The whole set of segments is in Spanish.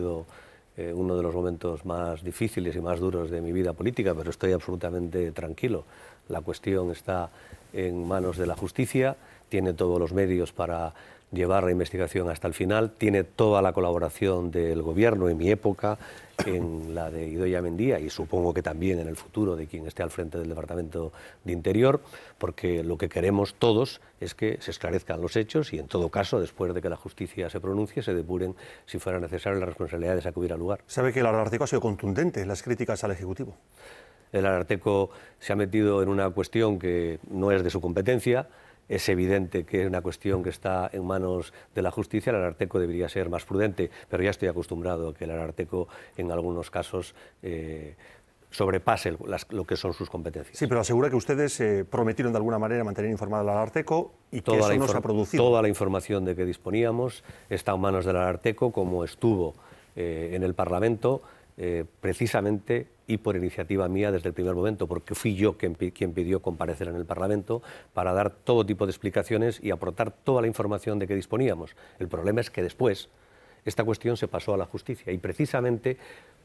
sido eh, uno de los momentos más difíciles y más duros de mi vida política, pero estoy absolutamente tranquilo. La cuestión está en manos de la justicia, tiene todos los medios para llevar la investigación hasta el final, tiene toda la colaboración del gobierno en mi época, en la de idoya Mendía y supongo que también en el futuro de quien esté al frente del Departamento de Interior, porque lo que queremos todos es que se esclarezcan los hechos y en todo caso, después de que la justicia se pronuncie, se depuren, si fuera necesario, las responsabilidades a que hubiera lugar. Sabe que el artículo ha sido contundente, las críticas al Ejecutivo. El Ararteco se ha metido en una cuestión que no es de su competencia. Es evidente que es una cuestión que está en manos de la justicia. El Ararteco debería ser más prudente, pero ya estoy acostumbrado a que el Ararteco en algunos casos... Eh, sobrepase lo que son sus competencias. Sí, pero asegura que ustedes eh, prometieron de alguna manera mantener informado al Ararteco y que eso no se ha producido. Toda la información de que disponíamos está en manos del Ararteco, como estuvo eh, en el Parlamento, precisamente y por iniciativa mía desde el primer momento, porque fui yo quien, pidió comparecer en el Parlamento para dar todo tipo de explicaciones y aportar toda la información de que disponíamos. El problema es que después esta cuestión se pasó a la justicia y precisamente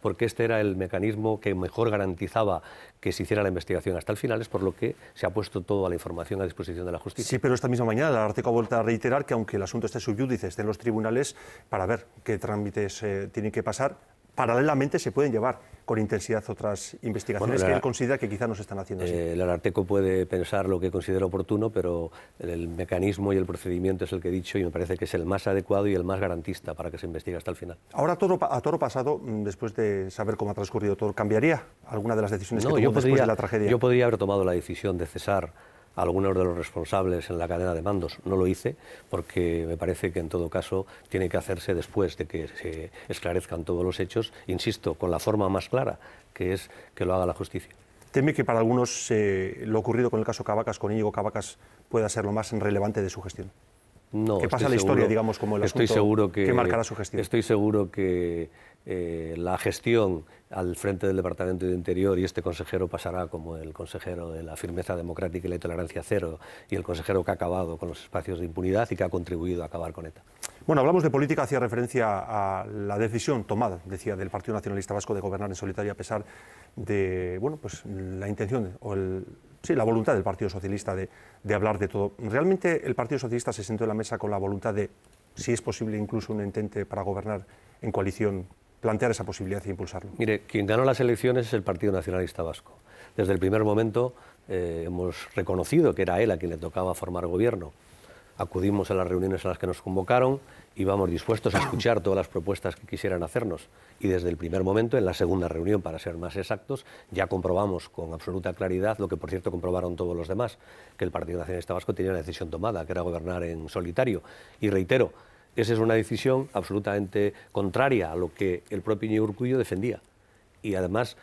porque este era el mecanismo que mejor garantizaba que se hiciera la investigación hasta el final, es por lo que se ha puesto toda la información a disposición de la justicia. Sí, pero esta misma mañana la Arteco ha vuelto a reiterar que aunque el asunto esté subyúdice, esté en los tribunales, para ver qué trámites eh, tienen que pasar, paralelamente se pueden llevar con intensidad otras investigaciones que él considera que quizá no se están haciendo así. el eh, Ararteco puede pensar lo que considera oportuno, pero el mecanismo y el procedimiento es el que he dicho y me parece que es el más adecuado y el más garantista para que se investigue hasta el final. Ahora, todo, a toro pasado, mm, después de saber cómo ha transcurrido todo, ¿cambiaría alguna de las decisiones que yo la tragedia? Yo podría haber tomado la decisión de cesar algunos de los responsables en la cadena de mandos. No lo hice porque me parece que en todo caso tiene que hacerse después de que se esclarezcan todos los hechos, insisto, con la forma más clara, que es que lo haga la justicia. ¿Teme que para algunos eh, lo ocurrido con el caso Cavacas, con Íñigo Cavacas, pueda ser lo más relevante de su gestión? No, pasa la historia, digamos, como el asunto estoy seguro que, marcará su gestión. Estoy seguro que eh, la gestión al frente del Departamento de Interior y este consejero pasará como el consejero de la firmeza democrática y la tolerancia cero y el consejero que ha acabado con los espacios de impunidad y que ha contribuido a acabar con ETA. Bueno, hablamos de política, hacía referencia a la decisión tomada, decía, del Partido Nacionalista Vasco de gobernar en solitario a pesar de bueno, pues, la intención o el sí, la voluntad del Partido Socialista de, hablar de todo. ¿Realmente el Partido Socialista se sentó en la mesa con la voluntad de, si es posible, incluso un entente para gobernar en coalición, plantear esa posibilidad e impulsarlo? Mire, quien ganó las elecciones es el Partido Nacionalista Vasco. Desde el primer momento eh, hemos reconocido que era él a quien le tocaba formar gobierno acudimos a las reuniones a las que nos convocaron, y vamos dispuestos a escuchar todas las propuestas que quisieran hacernos y desde el primer momento, en la segunda reunión, para ser más exactos, ya comprobamos con absoluta claridad lo que, por cierto, comprobaron todos los demás, que el Partido Nacionalista Vasco tenía una decisión tomada, que era gobernar en solitario. Y reitero, esa es una decisión absolutamente contraria a lo que el propio Iñigo defendía y, además,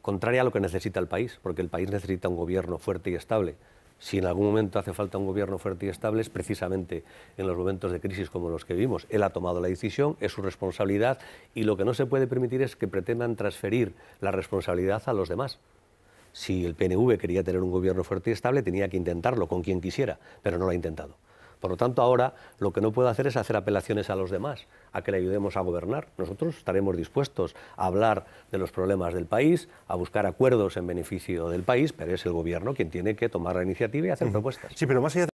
contraria a lo que necesita el país, porque el país necesita un gobierno fuerte y estable si en algún momento hace falta un gobierno fuerte y estable, es precisamente en los momentos de crisis como los que vivimos. Él ha tomado la decisión, es su responsabilidad y lo que no se puede permitir es que pretendan transferir la responsabilidad a los demás. Si el PNV quería tener un gobierno fuerte y estable, tenía que intentarlo con quien quisiera, pero no lo ha intentado. Por lo tanto, ahora lo que no puedo hacer es hacer apelaciones a los demás, a que le ayudemos a gobernar. Nosotros estaremos dispuestos a hablar de los problemas del país, a buscar acuerdos en beneficio del país, pero es el gobierno quien tiene que tomar la iniciativa y hacer propuestas. Sí, pero más allá